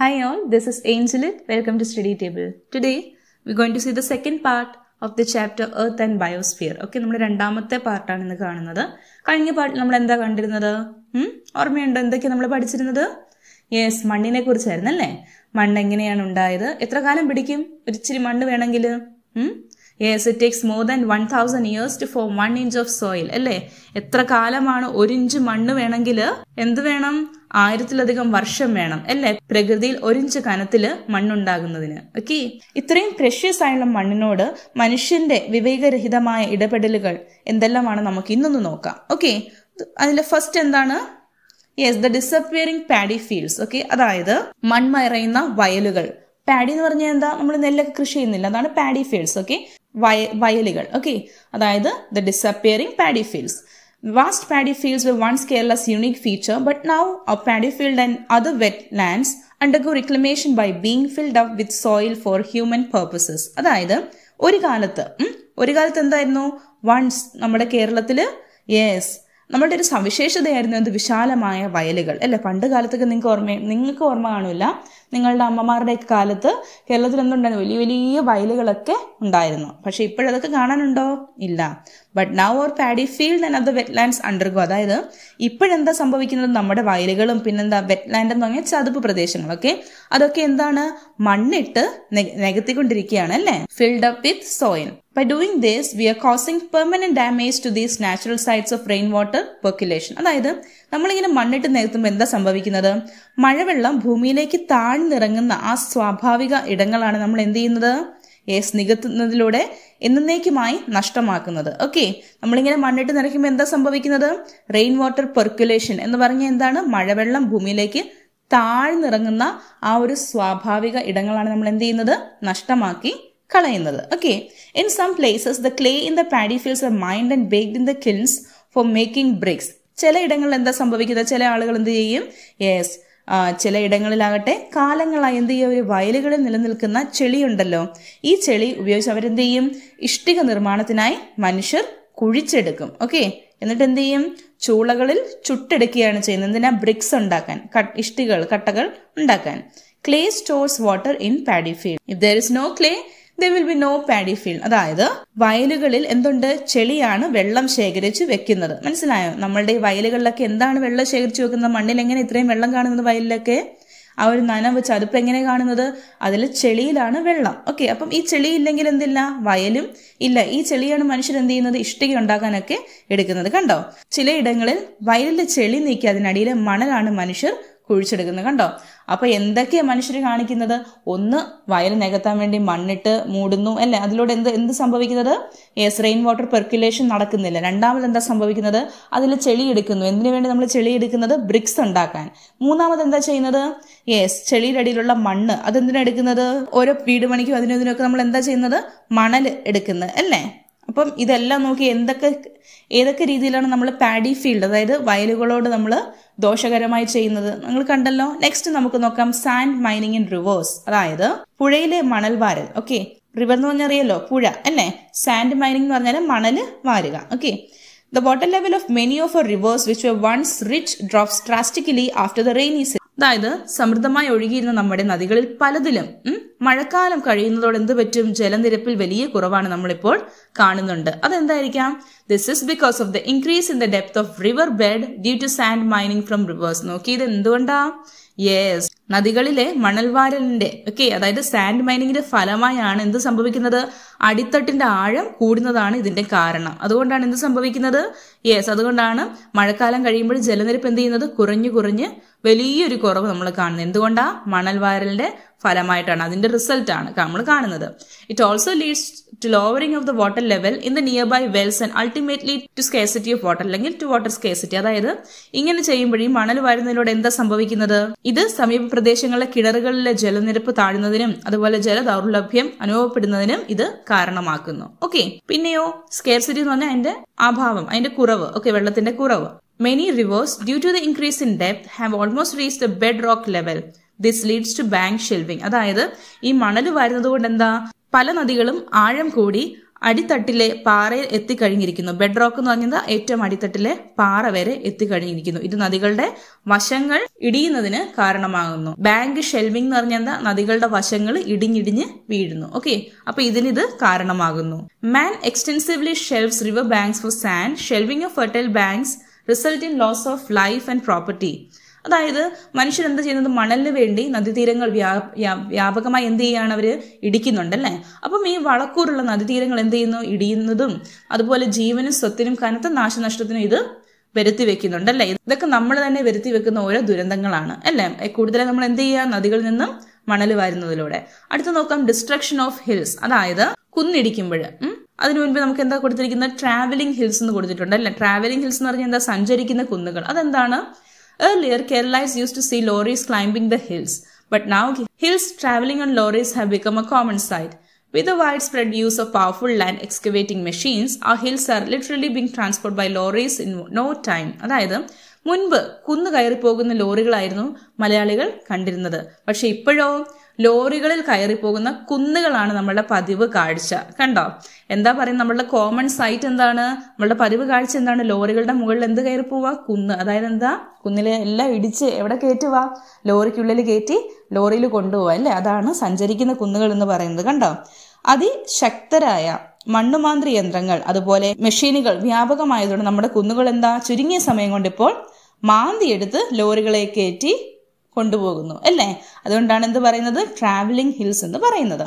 Hi all, this is Angelit. Welcome to Study Table. Today, we're going to see the second part of the chapter Earth and Biosphere. Okay നമ്മൾ രണ്ടാമത്തെ പാർട്ടാണ് ഇന്ന് കാണുന്നത് കഴിഞ്ഞ പാർട്ടിൽ നമ്മൾ എന്താ കണ്ടിരുന്നത് ഓർമ്മയുണ്ടോ എന്തൊക്കെയാണ് നമ്മൾ പഠിച്ചിരുന്നത് യെസ് മണ്ണിനെ കുറിച്ചായിരുന്നു അല്ലേ മണ്ണ് എങ്ങനെയാണ് ഉണ്ടായത് എത്ര കാലം പിടിക്കും ഒരിച്ചിരി മണ്ണ് വേണമെങ്കിൽ yes it takes more than one thousand years to form one inch of soil അല്ലേ എത്ര കാലമാണ് ഒരു ഇഞ്ച് മണ്ണ് വേണമെങ്കിൽ എന്ത് വേണം ആയിരത്തിലധികം വർഷം വേണം അല്ലെ പ്രകൃതിയിൽ ഒരിഞ്ച് കനത്തില് മണ്ണുണ്ടാകുന്നതിന് ഓക്കെ ഇത്രയും പ്രഷ്യസ് ആയുള്ള മണ്ണിനോട് മനുഷ്യന്റെ വിവേകരഹിതമായ ഇടപെടലുകൾ എന്തെല്ലാമാണ് നമുക്ക് ഇന്നൊന്ന് നോക്കാം ഓക്കെ അതിലെ ഫസ്റ്റ് എന്താണ് yes the disappearing paddy fields okay അതായത് മൺമറയുന്ന വയലുകൾ പാഡി എന്ന് പറഞ്ഞാൽ എന്താ നമ്മൾ നെല്ലൊക്കെ കൃഷി ചെയ്യുന്നില്ല അതാണ് പാഡി ഫീൽഡ്സ് ഓക്കെ വയ വയലുകൾ ഓക്കെ അതായത് the disappearing paddy fields vast paddy fields will once Kerala's unique feature but now a paddy field and other wetlands undergo reclamation by being filled up with soil for human purposes അതായത് ഒരു കാലത്ത് ഒരു കാലത്ത് എന്തായിരുന്നു once നമ്മുടെ കേരളത്തിൽ yes നമ്മുടെ ഒരു സവിശേഷതയായിരുന്നു എന്ത് വിശാലമായ വയലുകൾ അല്ലെ പണ്ട് കാലത്തൊക്കെ നിങ്ങൾക്ക് ഓർമ്മ നിങ്ങൾക്ക് ഓർമ്മ കാണില്ല നിങ്ങളുടെ അമ്മമാരുടെ കാലത്ത് കേരളത്തിൽ എന്തുണ്ടായിരുന്നു വലിയ വലിയ വയലുകളൊക്കെ ഉണ്ടായിരുന്നു പക്ഷെ ഇപ്പോഴതൊക്കെ കാണാനുണ്ടോ ഇല്ല but now or paddy field and അത് വെറ്റ്ലാൻഡ്സ് അണ്ടർഗോ അതായത് ഇപ്പോഴെന്താ സംഭവിക്കുന്നത് നമ്മുടെ വയലുകളും പിന്നെന്താ വെറ്റ്ലാൻഡ് എന്ന് പറഞ്ഞാൽ ചതുപ്പ് പ്രദേശങ്ങളൊക്കെ അതൊക്കെ എന്താണ് മണ്ണിട്ട് നികത്തിക്കൊണ്ടിരിക്കുകയാണ് അല്ലേ filled up with soil by doing this we are causing permanent damage to these natural sites of rain water percolation അതായത് നമ്മളിങ്ങനെ മണ്ണിട്ട് നികത്തുമ്പോൾ എന്താ സംഭവിക്കുന്നത് മഴവെള്ളം ഭൂമിയിലേക്ക് താഴ്ന്നിറങ്ങുന്ന ആ സ്വാഭാവിക ഇടങ്ങളാണ് നമ്മൾ എന്ത് ചെയ്യുന്നത് യേസ് നികത്തുന്നതിലൂടെ എന്നേക്കുമായി നഷ്ടമാക്കുന്നത് ഓക്കെ നമ്മളിങ്ങനെ മണ്ണിട്ട് നിറയ്ക്കുമ്പോൾ എന്താ സംഭവിക്കുന്നത് റെയിൻ വാട്ടർ പെർക്കുലേഷൻ എന്ന് പറഞ്ഞാൽ എന്താണ് മഴവെള്ളം ഭൂമിയിലേക്ക് താഴ്ന്നിറങ്ങുന്ന ആ ഒരു സ്വാഭാവിക ഇടങ്ങളാണ് നമ്മൾ എന്ത് ചെയ്യുന്നത് നഷ്ടമാക്കി കളയുന്നത് okay in some places the clay in the paddy fields mined and baked in the kilns for making bricks ചിലയിടങ്ങളിൽ എന്താ സംഭവിക്കുന്നത് ചില ആളുകൾ എന്ത് ചെയ്യും യെസ് ചിലയിടങ്ങളിലാകട്ടെ കാലങ്ങളായി എന്ത് ചെയ്യും ഒരു വയലുകളിൽ നിലനിൽക്കുന്ന ചെളിയുണ്ടല്ലോ ഈ ചെളി ഉപയോഗിച്ച് അവരെന്ത് ചെയ്യും ഇഷ്ടിക നിർമ്മാണത്തിനായി മനുഷ്യർ കുഴിച്ചെടുക്കും ഓക്കെ എന്നിട്ട് എന്ത് ചെയ്യും ചൂളകളിൽ ചുട്ടെടുക്കുകയാണ് ചെയ്യുന്നത് എന്തിനാ ബ്രിക്സ് ഉണ്ടാക്കാൻ ഇഷ്ടികൾ കട്ടകൾ ഉണ്ടാക്കാൻ clay stores water in paddy field if there is no clay there will be no paddy field അതായത് വയലുകളിൽ എന്തുണ്ട് ചെളിയാണ് വെള്ളം ശേഖരിച്ച് വെക്കുന്നത് മനസ്സിലായോ നമ്മളുടെ ഈ വയലുകളിലൊക്കെ എന്താണ് വെള്ളം ശേഖരിച്ച് വെക്കുന്നത് മണ്ണിൽ എങ്ങനെ ഇത്രയും വെള്ളം കാണുന്നത് വയലിലൊക്കെ ആ ഒരു നനവ് ചതുപ്പ് എങ്ങനെ കാണുന്നത് അതിൽ ചെളിയിലാണ് വെള്ളം ഓക്കെ അപ്പം ഈ ചെളി ഇല്ലെങ്കിൽ എന്തില്ല വയലും ഇല്ല ഈ ചെളിയാണ് മനുഷ്യർ എന്ത് ചെയ്യുന്നത് ഇഷ്ടിക ഉണ്ടാക്കാനൊക്കെ എടുക്കുന്നത് കണ്ടോ ചിലയിടങ്ങളിൽ വയലിലെ ചെളി നീക്കി അതിനടിയിലെ മണലാണ് മനുഷ്യർ കുഴിച്ചെടുക്കുന്നത് കണ്ടോ അപ്പോൾ എന്തൊക്കെയാണ് മനുഷ്യർ കാണിക്കുന്നത് ഒന്ന് വയൽ നികത്താൻ വേണ്ടി മണ്ണിട്ട് മൂടുന്നു അല്ലേ അതിലൂടെ എന്ത് എന്ത് സംഭവിക്കുന്നത് യെസ് റെയിൻ വാട്ടർ പെർക്കുലേഷൻ നടക്കുന്നില്ല രണ്ടാമത് എന്താ സംഭവിക്കുന്നത് അതിൽ ചെളി എടുക്കുന്നു എന്തിനു വേണ്ടി നമ്മൾ ചെളി എടുക്കുന്നത് ബ്രിക്സ് ഉണ്ടാക്കാൻ മൂന്നാമത് എന്താ ചെയ്യുന്നത് യെസ് ചെളിയുടെ അടിയിലുള്ള മണ്ണ് അതെന്തിനാണ് എടുക്കുന്നത് ഓരോ വീട് പണിക്കും അതിനും ഇതിനൊക്കെ നമ്മൾ എന്താ ചെയ്യുന്നത് മണൽ എടുക്കുന്നത് അല്ലേ അപ്പം ഇതെല്ലാം നോക്കി എന്തൊക്കെ ഏതൊക്കെ രീതിയിലാണ് നമ്മൾ പാഡി ഫീൽഡ് അതായത് വയലുകളോട് നമ്മൾ ദോഷകരമായി ചെയ്യുന്നത് നിങ്ങൾ കണ്ടല്ലോ നെക്സ്റ്റ് നമുക്ക് നോക്കാം സാൻഡ് മൈനിങ് ഇൻ റിവേഴ്സ് അതായത് പുഴയിലെ മണൽ വാരൽ ഓക്കെ റിവർ എന്ന് പറഞ്ഞറിയല്ലോ പുഴ അല്ലേ സാൻഡ് മൈനിങ് എന്ന് പറഞ്ഞാൽ മണൽ വാരുക okay the water level of many of rivers which once rich drops drastically after the rainy season അതായത് സമൃദ്ധമായി ഒഴുകിയിരുന്ന നമ്മുടെ നദികളിൽ പലതിലും മഴക്കാലം കഴിയുന്നതോടെ എന്ത് പറ്റും ജലനിരപ്പിൽ വലിയ കുറവാണ് നമ്മളിപ്പോൾ കാണുന്നുണ്ട് അതെന്തായിരിക്കാം this is because of the increase in the depth of river bed due to sand mining from rivers നോക്കി ഇത് എന്തുകൊണ്ടാണ് യെസ് നദികളിലെ മണൽവാരലിന്റെ ഓക്കെ അതായത് സാൻഡ് മൈനിങ്ങിന്റെ ഫലമായാണ് എന്ത് സംഭവിക്കുന്നത് അടിത്തട്ടിന്റെ ആഴം കൂടുന്നതാണ് ഇതിന്റെ കാരണം അതുകൊണ്ടാണ് എന്ത് സംഭവിക്കുന്നത് യെസ് അതുകൊണ്ടാണ് മഴക്കാലം കഴിയുമ്പോൾ ജലനിരപ്പ് എന്ത് ചെയ്യുന്നത് കുറഞ്ഞു കുറഞ്ഞ് വലിയൊരു കുറവ് നമ്മൾ കാണുന്നത് എന്തുകൊണ്ടാ മണൽവാരലിന്റെ ഫലമായിട്ടാണ് അതിന്റെ റിസൾട്ടാണ് നമ്മൾ കാണുന്നത് it also leads to lowering of the water level in the nearby wells and ultimately to scarcity of water അല്ലെങ്കിൽ ടു വാട്ടർ സ്കേസിറ്റി അതായത് ഇങ്ങനെ ചെയ്യുമ്പോഴേ മണൽ വരുന്നതിലൂടെ എന്താ സംഭവിക്കുന്നത് ഇത് സമീപ പ്രദേശങ്ങളിലെ കിണറുകളിലെ ജലനിരപ്പ് താഴുന്നതിനും അതുപോലെ ജല ദൗർലഭ്യം അനുഭവപ്പെടുന്നതിനും ഇത് കാരണമാക്കുന്നു ഓക്കെ പിന്നെയോ സ്കേസിറ്റി എന്ന് പറഞ്ഞാൽ അതിന്റെ അഭാവം അതിന്റെ കുറവ് ഓക്കെ വെള്ളത്തിന്റെ കുറവ് many rivers due to the increase in depth, have almost reach the bedrock level this leads to bank shelving അതായത് ഈ മണൽ വരുന്നത് കൊണ്ട് എന്താ പല നദികളും ആഴം കൂടി അടിത്തട്ടിലെ പാറയിൽ എത്തിക്കഴിഞ്ഞിരിക്കുന്നു ബെഡ് റോക്ക് എന്ന് പറഞ്ഞത് ഏറ്റവും അടിത്തട്ടിലെ പാറ വരെ എത്തിക്കഴിഞ്ഞിരിക്കുന്നു ഇത് നദികളുടെ വശങ്ങൾ ഇടിയുന്നതിന് കാരണമാകുന്നു ബാങ്ക് ഷെൽവിംഗ് എന്ന് പറഞ്ഞാൽ എന്താ നദികളുടെ വശങ്ങൾ ഇടിഞ്ഞിടിഞ്ഞ് വീഴുന്നു ഓക്കെ അപ്പൊ ഇതിനിത് കാരണമാകുന്നു man extensively shelves river banks for sand shelving of fertile banks result in loss of life and property അതായത് മനുഷ്യർ എന്ത് ചെയ്യുന്നത് മണലിന് വേണ്ടി നദീതീരങ്ങൾ വ്യാപകമായി എന്ത് ചെയ്യുകയാണ് അവർ അല്ലേ അപ്പം ഈ വളക്കൂറുള്ള നദീതീരങ്ങൾ എന്ത് ചെയ്യുന്നു ഇടിയുന്നതും അതുപോലെ ജീവനും സ്വത്തിനും കനത്ത നാശനഷ്ടത്തിനും ഇത് വരുത്തി വെക്കുന്നുണ്ട് അല്ലേ ഇതൊക്കെ നമ്മൾ തന്നെ വരുത്തി വെക്കുന്ന ഓരോ ദുരന്തങ്ങളാണ് അല്ലേ കൂടുതലായി നമ്മൾ എന്ത് ചെയ്യുക നദികളിൽ നിന്നും മണൽ വാരുന്നതിലൂടെ അടുത്ത് നോക്കാം ഡിസ്ട്രക്ഷൻ ഓഫ് ഹിൽസ് അതായത് കുന്നിടിക്കുമ്പോൾ അതിനു മുൻപ് നമുക്ക് എന്താ കൊടുത്തിരിക്കുന്നത് ട്രാവലിംഗ് ഹിൽസ് എന്ന് കൊടുത്തിട്ടുണ്ട് അല്ലെ ട്രാവലിംഗ് ഹിൽസ് എന്ന് പറഞ്ഞാൽ എന്താ സഞ്ചരിക്കുന്ന കുന്നുകൾ അതെന്താണ് Earlier, Keralites used to see lorries climbing the hills, but now hills traveling on lorries have become a common sight. With the widespread use of powerful land excavating machines, our hills are literally being transported by lorries in no time. അതായത് മുൻപ് കുന്നു കയറി പോകുന്ന ലോറികളായിരുന്നു മലയാളികൾ കണ്ടിരുന്നത് പക്ഷെ ഇപ്പോഴോ ലോറികളിൽ കയറി പോകുന്ന കുന്നുകളാണ് നമ്മളുടെ പതിവ് കാഴ്ച കണ്ടോ എന്താ പറയുക നമ്മളുടെ കോമൺ സൈറ്റ് എന്താണ് നമ്മളുടെ പതിവ് കാഴ്ച എന്താണ് ലോറികളുടെ മുകളിൽ എന്ത് കയറി പോവാ കുന്ന് അതായത് എന്താ കുന്നിലെ എല്ലാം ഇടിച്ച് എവിടെ കയറ്റുവാ ലോറിക്കുള്ളിൽ കയറ്റി ലോറിയിൽ കൊണ്ടുപോവാ അല്ലേ അതാണ് സഞ്ചരിക്കുന്ന കുന്നുകൾ എന്ന് പറയുന്നത് കണ്ടോ അതിശക്തരായ മണ്ണുമാന്ത്രി യന്ത്രങ്ങൾ അതുപോലെ മെഷീനുകൾ വ്യാപകമായതുകൊണ്ട് നമ്മുടെ കുന്നുകൾ എന്താ ചുരുങ്ങിയ സമയം കൊണ്ട് ഇപ്പോൾ മാന്തിയെടുത്ത് ലോറികളെ കയറ്റി കൊണ്ടുപോകുന്നു അല്ലേ അതുകൊണ്ടാണ് എന്ത് പറയുന്നത് ട്രാവലിംഗ് ഹിൽസ് എന്ന് പറയുന്നത്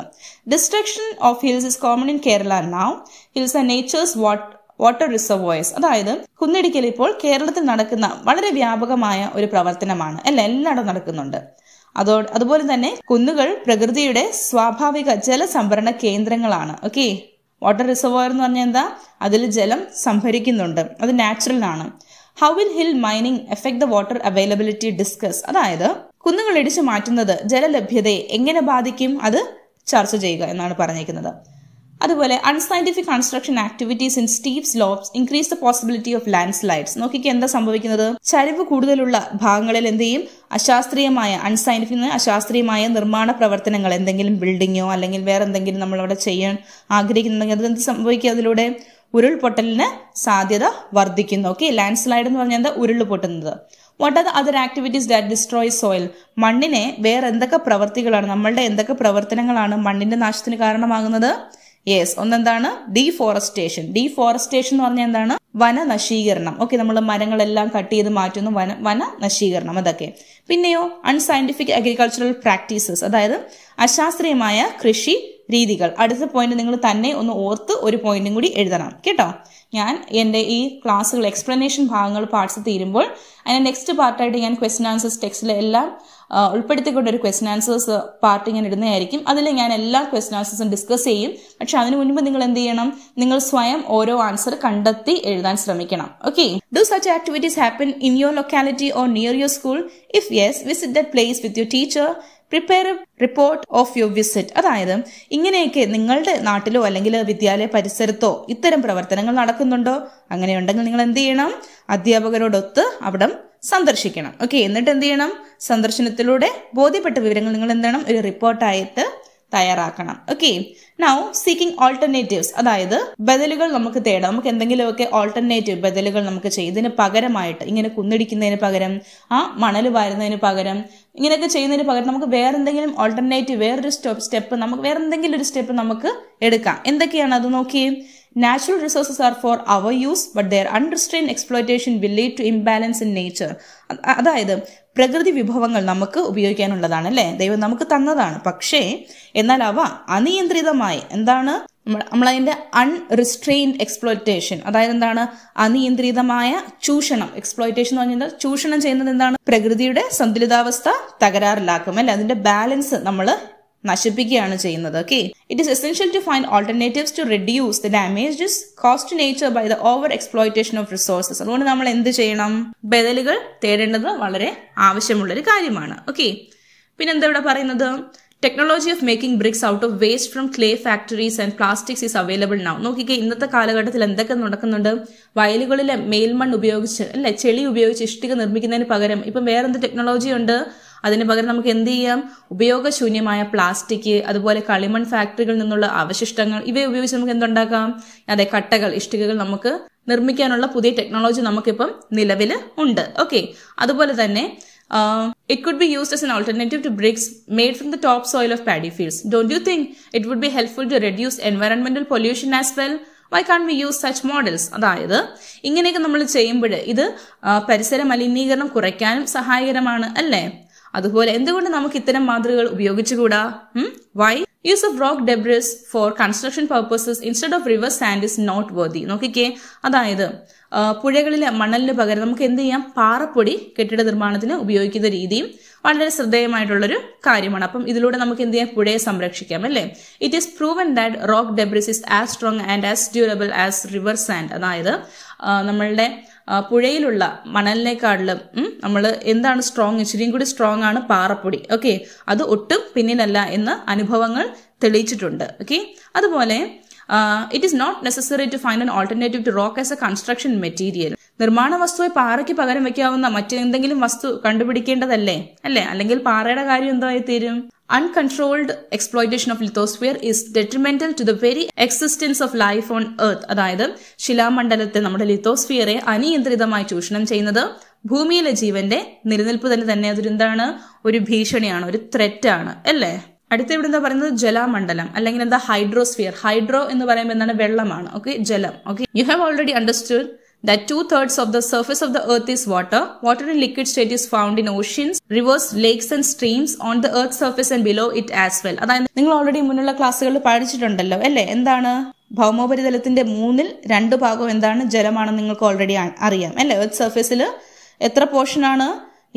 destruction of hills is common in Kerala now hills and nature's what water reservoirs അതായത് കുന്നിടിക്കൽ ഇപ്പോൾ കേരളത്തിൽ നടക്കുന്ന വളരെ വ്യാപകമായ ഒരു പ്രവർത്തനമാണ് അല്ല എല്ലായിടം നടക്കുന്നുണ്ട് അതോ അതുപോലെ തന്നെ കുന്നുകൾ പ്രകൃതിയുടെ സ്വാഭാവിക ജലസംഭരണ കേന്ദ്രങ്ങളാണ് ഓക്കെ വാട്ടർ റിസർവോയർ എന്ന് പറഞ്ഞാൽ എന്താ അതിൽ ജലം സംഭരിക്കുന്നുണ്ട് അത് നാച്ചുറൽ ആണ് how will hill mining affect the water availability discuss അതായത് കുന്നുകൾ ഇടിച്ചു മാറ്റുന്നത് ജലലഭ്യതയെ എങ്ങനെ ബാധിക്കും അത് ചർച്ച ചെയ്യുക എന്നാണ് പറഞ്ഞിരിക്കുന്നത് അതുപോലെ unscientific construction activities in steep slopes increase the possibility of landslides നോക്കിക്ക് എന്താ സംഭവിക്കുന്നത് ചരിവ് കൂടുതലുള്ള ഭാഗങ്ങളിൽ എന്ത് ചെയ്യും അശാസ്ത്രീയമായ അൺസൈന്റിഫിക് അശാസ്ത്രീയമായ നിർമ്മാണ പ്രവർത്തനങ്ങൾ എന്തെങ്കിലും ബിൽഡിങ്ങോ അല്ലെങ്കിൽ വേറെ എന്തെങ്കിലും അവിടെ ചെയ്യാൻ ആഗ്രഹിക്കുന്നുണ്ടെങ്കിൽ അത് എന്ത് സംഭവിക്കുക അതിലൂടെ ഉരുൾപൊട്ടലിന് സാധ്യത വർദ്ധിക്കുന്നു ഓക്കെ ലാൻഡ് സ്ലൈഡ് എന്ന് പറഞ്ഞാൽ എന്താ ഉരുൾ പൊട്ടുന്നത് what are the other activities that destroy soil മണ്ണിനെ വേറെ എന്തൊക്കെ പ്രവർത്തികളാണ് നമ്മളുടെ എന്തൊക്കെ പ്രവർത്തനങ്ങളാണ് മണ്ണിന്റെ നാശത്തിന് കാരണമാകുന്നത് യെസ് ഒന്നെന്താണ് ഡീഫോറസ്റ്റേഷൻ ഡീഫോറസ്റ്റേഷൻ എന്ന് പറഞ്ഞാൽ എന്താണ് വനനശീകരണം ഓക്കെ നമ്മൾ മരങ്ങളെല്ലാം കട്ട് ചെയ്ത് മാറ്റുന്നു വന വനനശീകരണം അതൊക്കെ പിന്നെയോ അൺസയന്റിഫിക് അഗ്രികൾച്ചറൽ പ്രാക്ടീസസ് അതായത് അശാസ്ത്രീയമായ കൃഷി രീതികൾ അടുത്ത പോയിന്റ് നിങ്ങൾ തന്നെ ഒന്ന് ഓർത്ത് ഒരു പോയിന്റും കൂടി എഴുതണം കേട്ടോ ഞാൻ എൻ്റെ ഈ ക്ലാസ്സുകൾ എക്സ്പ്ലനേഷൻ ഭാഗങ്ങൾ പാർട്സ് തീരുമ്പോൾ അതിന് നെക്സ്റ്റ് പാർട്ടായിട്ട് ഞാൻ ക്വസ്റ്റൻ ആൻസേഴ്സ് ടെക്സ്റ്റിലെ എല്ലാം ഉൾപ്പെടുത്തിക്കൊണ്ട് ഒരു ക്വസ്റ്റൻ ആൻസേഴ്സ് പാർട്ട് ഞാൻ ഇടുന്നതായിരിക്കും അതിൽ ഞാൻ എല്ലാ ക്വസ്റ്റൻ ആൻസേഴ്സും ഡിസ്കസ് ചെയ്യും പക്ഷെ അതിനു മുൻപ് നിങ്ങൾ എന്ത് ചെയ്യണം നിങ്ങൾ സ്വയം ഓരോ ആൻസർ കണ്ടെത്തി എഴുതാൻ ശ്രമിക്കണം okay do such activities happen in your locality or near your school if yes visit the place with your teacher prepare report of your visit അതായത് ഇങ്ങനെയൊക്കെ നിങ്ങളുടെ നാട്ടിലോ അല്ലെങ്കിൽ വിദ്യാലയ പരിസരത്തോ ഇത്തരം പ്രവർത്തനങ്ങൾ നടക്കുന്നുണ്ടോ അങ്ങനെയുണ്ടെങ്കിൽ നിങ്ങൾ എന്ത് ചെയ്യണം അധ്യാപകരോടൊത്ത് അവിടെ സന്ദർശിക്കണം ഓക്കെ എന്നിട്ട് എന്ത് ചെയ്യണം സന്ദർശനത്തിലൂടെ ബോധ്യപ്പെട്ട വിവരങ്ങൾ നിങ്ങൾ എന്ത് ചെയ്യണം ഒരു റിപ്പോർട്ടായിട്ട് തയ്യാറാക്കണം ഓക്കെ നൗ സീക്കിംഗ് ഓൾട്ടർനേറ്റീവ്സ് അതായത് ബദലുകൾ നമുക്ക് തേടാം നമുക്ക് എന്തെങ്കിലുമൊക്കെ ഓൾട്ടർനേറ്റീവ് ബദലുകൾ നമുക്ക് ഇതിന് പകരമായിട്ട് ഇങ്ങനെ കുന്നിടിക്കുന്നതിന് പകരം ആ മണൽ വാരുന്നതിന് പകരം ഇങ്ങനെയൊക്കെ ചെയ്യുന്നതിന് പകരം നമുക്ക് വേറെ എന്തെങ്കിലും ഓൾട്ടർനേറ്റീവ് വേറൊരു സ്റ്റെപ്പ് നമുക്ക് വേറെ എന്തെങ്കിലും ഒരു സ്റ്റെപ്പ് നമുക്ക് എടുക്കാം എന്തൊക്കെയാണ് അത് നോക്കിയേ natural resources are for our use but their unrestrained exploitation will lead to imbalance in nature അതായത് പ്രകൃതി വിഭവങ്ങൾ നമുക്ക് ഉപയോഗിക്കാനുള്ളതാണ് അല്ലെ ദൈവം നമുക്ക് തന്നതാണ് പക്ഷേ എന്നാൽ അവ അനിയന്ത്രിതമായി എന്താണ് നമ്മളതിൻ്റെ അൺറിസ്ട്രെയിൻഡ് എക്സ്പ്ലോയിറ്റേഷൻ അതായത് എന്താണ് അനിയന്ത്രിതമായ ചൂഷണം എക്സ്പ്ലോയിറ്റേഷൻ എന്ന് പറഞ്ഞാൽ ചൂഷണം ചെയ്യുന്നത് എന്താണ് പ്രകൃതിയുടെ സന്തുലിതാവസ്ഥ തകരാറിലാക്കും അല്ലെ അതിന്റെ ബാലൻസ് നമ്മൾ നശിപ്പിക്കുകയാണ് ചെയ്യുന്നത് okay it is essential to find alternatives to reduce the damages cost nature by the over exploitation of resources അതുകൊണ്ട് നമ്മൾ എന്ത് ചെയ്യണം ബദലുകൾ തേടേണ്ടത് വളരെ ആവശ്യമുള്ള ഒരു കാര്യമാണ് ഓക്കെ പിന്നെന്താ ഇവിടെ പറയുന്നത് technology of making bricks out of waste from clay factories and plastics is available now നോക്കിക്കേ ഇന്നത്തെ കാലഘട്ടത്തിൽ എന്തൊക്കെ നടക്കുന്നുണ്ട് വയലുകളിലെ മേൽമണ്ണ് ഉപയോഗിച്ച് അല്ലെ ചെളി ഉപയോഗിച്ച് ഇഷ്ടിക നിർമ്മിക്കുന്നതിന് പകരം ഇപ്പം വേറെന്ത് ടെക്നോളജി ഉണ്ട് അതിന് പകരം നമുക്ക് എന്ത് ചെയ്യാം ഉപയോഗശൂന്യമായ പ്ലാസ്റ്റിക് അതുപോലെ കളിമൺ ഫാക്ടറികളിൽ നിന്നുള്ള അവശിഷ്ടങ്ങൾ ഇവയെ ഉപയോഗിച്ച് നമുക്ക് എന്തുണ്ടാക്കാം അതെ കട്ടകൾ ഇഷ്ടികകൾ നമുക്ക് നിർമ്മിക്കാനുള്ള പുതിയ ടെക്നോളജി നമുക്കിപ്പം നിലവിൽ ഉണ്ട് ഓക്കെ അതുപോലെ തന്നെ it uh, it be be as in an to bricks bricks from the topsoil of paddy fields fields. You think it would be be to reduce reduce pollution as well why can we use such models അതായത് ഇങ്ങനെയൊക്കെ നമ്മൾ ചെയ്യുമ്പോൾ ഇത് uh, പരിസര മലിനീകരണം കുറയ്ക്കാനും സഹായകരമാണ് അല്ലേ അതുപോലെ എന്തുകൊണ്ട് നമുക്ക് ഇത്തരം മാതൃകകൾ ഉപയോഗിച്ചുകൂടാ why use of rock debris for construction purposes instead of river sand is not worthy നോക്കിക്കേ അതായത് പുഴകളിലെ മണലിന് പകരം നമുക്ക് എന്ത് ചെയ്യാം പാറപ്പൊടി കെട്ടിട നിർമ്മാണത്തിന് ഉപയോഗിക്കുന്ന രീതിയും വളരെ ശ്രദ്ധേയമായിട്ടുള്ളൊരു കാര്യമാണ് അപ്പം ഇതിലൂടെ നമുക്ക് എന്ത് ചെയ്യാം പുഴയെ സംരക്ഷിക്കാം അല്ലേ it is proven that rock debris is as strong and as durable as river sand അതായത് നമ്മളുടെ പുഴയിലുള്ള മണലിനേക്കാളിലും നമ്മൾ എന്താണ് സ്ട്രോങ് ഇച്ചിരിയും കൂടി സ്ട്രോങ് ആണ് പാറപ്പൊടി ഓക്കെ അത് ഒട്ടും പിന്നിലല്ല എന്ന് അനുഭവങ്ങൾ തെളിയിച്ചിട്ടുണ്ട് ഓക്കെ അതുപോലെ it is not necessary to find an alternative to rock as a construction material നിർമ്മാണ വസ്തുവെ പാറയ്ക്ക് പകരം വെക്കാവുന്ന മറ്റെന്തെങ്കിലും വസ്തു കണ്ടുപിടിക്കേണ്ടതല്ലേ അല്ലേ അല്ലെങ്കിൽ പാറയുടെ കാര്യം എന്തായി തീരും uncontrolled exploitation of lithosphere is detrimental to the very existence of life on Earth അതായത് ശിലാമണ്ഡലത്തെ നമ്മുടെ ലിത്തോസ്ഫിയറെ അനിയന്ത്രിതമായി ചൂഷണം ചെയ്യുന്നത് ഭൂമിയിലെ ജീവന്റെ നിലനിൽപ്പ് തന്നെ തന്നെ അതൊരെന്താണ് ഒരു ഭീഷണിയാണ് ഒരു ത്രെറ്റാണ് അല്ലേ അടുത്ത ഇവിടെ എന്താ പറയുന്നത് ജലമണ്ഡലം അല്ലെങ്കിൽ എന്താ ഹൈഡ്രോസ്ഫിയർ ഹൈഡ്രോ എന്ന് പറയുമ്പോൾ എന്താണ് വെള്ളമാണ് ഓക്കെ ജലം okay you have already understood that two thirds of the surface of the earth is water. Water in liquid state is found in oceans, rivers, lakes and streams on the earth surface and below it as well. അതായത് നിങ്ങൾ already മുന്നുള്ള ക്ലാസ്സുകളിൽ പഠിച്ചിട്ടുണ്ടല്ലോ അല്ലേ എന്താണ് ഭൗമോപരിതലത്തിന്റെ മൂന്നിൽ രണ്ട് ഭാഗം എന്താണ് ജലമാണെന്ന് നിങ്ങൾക്ക് ഓൾറെഡി അറിയാം അല്ലേ എർത്ത് സർഫേസിൽ എത്ര പോർഷനാണ്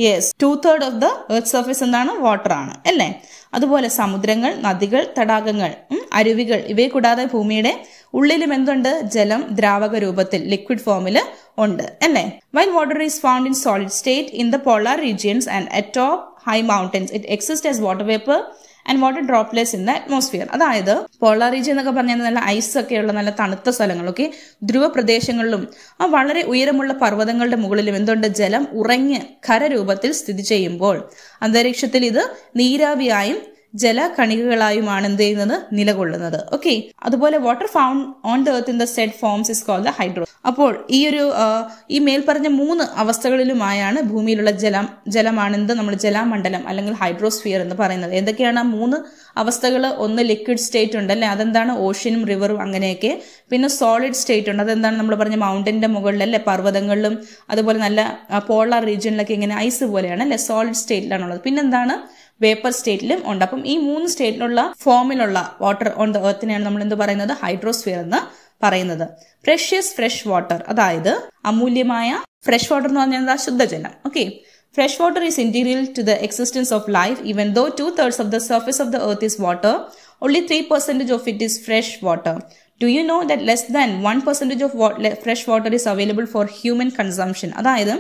yes two third of the earth surface എന്താണ് വാട്ടർ ആണ് അല്ലേ അതുപോലെ സമുദ്രങ്ങൾ നദികൾ തടാകങ്ങൾ അരുവികൾ ഇവയെ കൂടാതെ ഭൂമിയുടെ ഉള്ളിലും എന്തുണ്ട് ജലം ദ്രാവക രൂപത്തിൽ ലിക്വിഡ് ഫോമിൽ ഉണ്ട് അല്ലേ while water is found in solid state in the polar regions and at high mountains it exist as water vapour and water droplets in the atmosphere അതായത് പോളാർ റീജിയൻ എന്നൊക്കെ പറഞ്ഞാൽ നല്ല ഐസ് ഒക്കെയുള്ള നല്ല തണുത്ത സ്ഥലങ്ങളൊക്കെ ധ്രുവ പ്രദേശങ്ങളിലും ആ വളരെ ഉയരമുള്ള പർവ്വതങ്ങളുടെ മുകളിലും എന്തുണ്ട് ജലം ഉറങ്ങി ഖരരൂപത്തിൽ സ്ഥിതി ചെയ്യുമ്പോൾ അന്തരീക്ഷത്തിൽ ഇത് നീരാവിയായും ജലകണികകളായുമാണ് എന്ത് ചെയ്യുന്നത് നിലകൊള്ളുന്നത് ഓക്കെ അതുപോലെ water found on the earth in the set forms is call the hydro അപ്പോൾ ഈ ഒരു ഈ മേൽപ്പറഞ്ഞ മൂന്ന് അവസ്ഥകളിലുമായാണ് ഭൂമിയിലുള്ള ജലം ജലമാണെന്ത് നമ്മൾ ജലമണ്ഡലം അല്ലെങ്കിൽ ഹൈഡ്രോസ്ഫിയർ എന്ന് പറയുന്നത് എന്തൊക്കെയാണ് ആ മൂന്ന് അവസ്ഥകൾ ഒന്ന് ലിക്വിഡ് സ്റ്റേറ്റ് ഉണ്ട് അല്ലെ അതെന്താണ് ഓഷ്യനും റിവറും അങ്ങനെയൊക്കെ പിന്നെ സോളിഡ് സ്റ്റേറ്റ് ഉണ്ട് അതെന്താണ് നമ്മൾ പറഞ്ഞ മൗണ്ടൻ്റെ മുകളിൽ അല്ലെ പർവ്വതങ്ങളിലും അതുപോലെ നല്ല പോളാർ റീജിയനിലൊക്കെ ഇങ്ങനെ ഐസ് പോലെയാണ് അല്ലെ സോളിഡ് സ്റ്റേറ്റിലാണുള്ളത് പിന്നെന്താണ് വേപ്പർ സ്റ്റേറ്റിലും ഉണ്ട് അപ്പം ഈ മൂന്ന് സ്റ്റേറ്റിലുള്ള ഫോമിലുള്ള വാട്ടർ ഓൺ ദ എർത്തിനെയാണ് നമ്മൾ എന്ത് പറയുന്നത് ഹൈഡ്രോസ്ഫിയർ എന്ന് പറയുന്നത് ഫ്രഷ്യസ് ഫ്രഷ് വാട്ടർ അതായത് അമൂല്യമായ ഫ്രഷ് വാട്ടർ എന്ന് പറഞ്ഞാൽ ശുദ്ധജലം okay water is integral to the existence of life life though two thirds of the surface of the earth is water only only 3% of it is fresh water do you know that less than one percentage of fresh water is available for human consumption അതായത്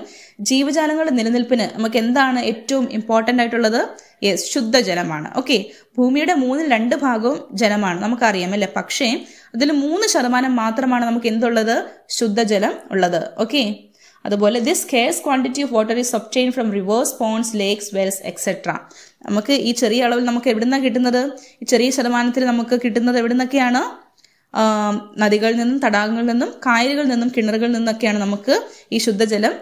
ജീവജാലങ്ങളുടെ നിലനിൽപ്പിന് നമുക്ക് എന്താണ് ഏറ്റവും important ആയിട്ടുള്ളത് yes ശുദ്ധജലമാണ് okay ഭൂമിയുടെ മൂന്നിൽ രണ്ട് ഭാഗവും ജലമാണ് നമുക്കറിയാം അല്ലേ പക്ഷേ അതിൽ മൂന്ന് ശതമാനം മാത്രമാണ് നമുക്ക് എന്തുള്ളത് ശുദ്ധജലം ഉള്ളത് ഓക്കെ അതുപോലെ this scarce quantity of water is obtain from rivers ponds lakes wells etcetera നമുക്ക് ഈ ചെറിയ അളവിൽ നമുക്ക് എവിടുന്നാണ് കിട്ടുന്നത് ഈ ചെറിയ ശതമാനത്തിൽ നമുക്ക് കിട്ടുന്നത് എവിടുന്നൊക്കെയാണ് നദികളിൽ നിന്നും തടാകങ്ങളിൽ നിന്നും കായലുകളിൽ നിന്നും കിണറുകളിൽ നിന്നൊക്കെയാണ് നമുക്ക് ഈ ശുദ്ധജലം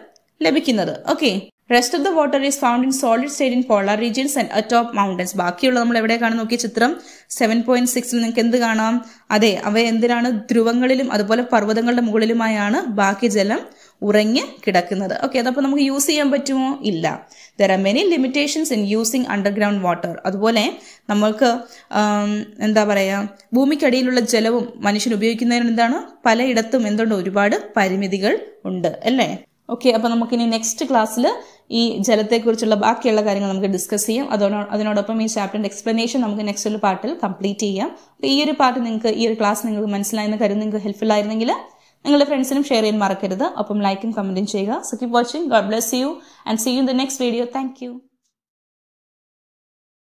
ലഭിക്കുന്നത് okay rest of the water is found in solid state in polar regions and atop mountains ബാക്കിയുള്ള നമ്മൾ എവിടെയൊക്കെയാണ് നോക്കിയ ചിത്രം സെവൻ പോയിന്റ് സിക്സിൽ നിങ്ങൾക്ക് എന്ത് കാണാം അതെ അവ എന്തിനാണ് ധ്രുവങ്ങളിലും അതുപോലെ പർവ്വതങ്ങളുടെ മുകളിലുമായാണ് ബാക്കി ജലം ഉറങ്ങി കിടക്കുന്നത് ഓക്കെ അതപ്പോൾ നമുക്ക് യൂസ് ചെയ്യാൻ പറ്റുമോ ഇല്ല there are many limitations in using underground water അതുപോലെ നമ്മൾക്ക് എന്താ പറയുക ഭൂമിക്കടിയിലുള്ള ജലവും മനുഷ്യൻ ഉപയോഗിക്കുന്നതിന് എന്താണ് പലയിടത്തും എന്തുകൊണ്ട് ഒരുപാട് പരിമിതികൾ ഉണ്ട് അല്ലേ ഓക്കെ അപ്പോൾ നമുക്കിനി നെക്സ്റ്റ് ക്ലാസ്സിൽ ഈ ജലത്തെക്കുറിച്ചുള്ള ബാക്കിയുള്ള കാര്യങ്ങൾ നമുക്ക് ഡിസ്കസ് ചെയ്യാം അതോട് അതിനോടൊപ്പം ഈ ചാപ്റ്ററിൻ്റെ എക്സ്പ്ലനേഷൻ നമുക്ക് നെക്സ്റ്റ് ഒരു പാർട്ടിൽ കംപ്ലീറ്റ് ചെയ്യാം അപ്പോൾ ഈ ഒരു പാർട്ട് നിങ്ങൾക്ക് ഈ ഒരു ക്ലാസ് നിങ്ങൾക്ക് മനസ്സിലായെന്ന് കാര്യം നിങ്ങൾക്ക് ഹെൽപ്ഫുൾ ആയിരുന്നെങ്കിൽ നിങ്ങളുടെ ഫ്രണ്ട്സിനും ഷെയർ ചെയ്യാൻ മറക്കരുത് ഒപ്പം ലൈക്കും കമൻറ്റും ചെയ്യുക so keep watching God bless you and see you in the next video thank